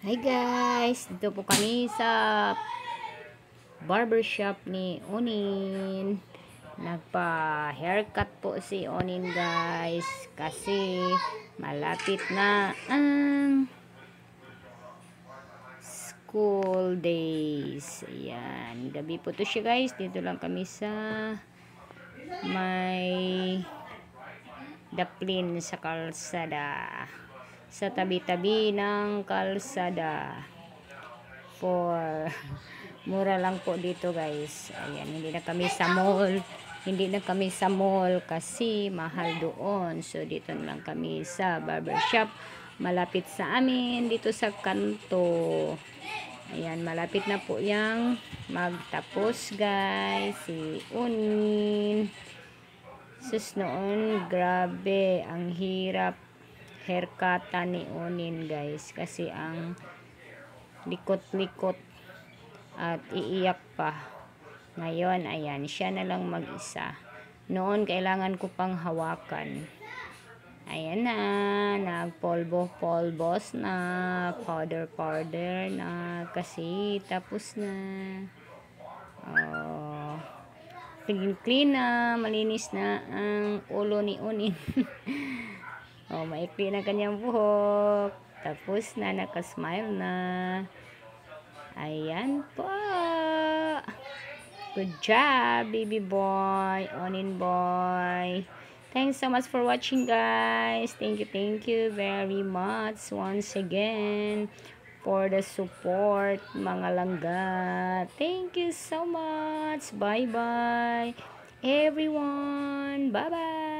Hi guys! Dito po kami sa barbershop ni Onin. Nagpa-haircut po si Onin guys. Kasi malapit na ang school days. Ayan. Gabi po to siya guys. Dito lang kami sa may daplin sa kalsada sa tabi-tabi ng kalsada for mura lang po dito guys ayan hindi na kami sa mall hindi na kami sa mall kasi mahal doon so dito na lang kami sa barbershop malapit sa amin dito sa kanto ayan malapit na po yang magtapos guys si Unin sus noon grabe ang hirap haircata ni Onin guys kasi ang likot-likot at iiyak pa ngayon ayan siya na lang mag-isa noon kailangan ko pang hawakan ayan na nagpolbo-polbos na powder-powder na kasi tapos na oh clean clean na malinis na ang ulo ni Onin Oh, maikli na kanyang buhok. Tapos na, nakasmile na. Ayan po. Good job, baby boy. Onin boy. Thanks so much for watching, guys. Thank you, thank you very much once again for the support, mga langga. Thank you so much. Bye-bye, everyone. Bye-bye.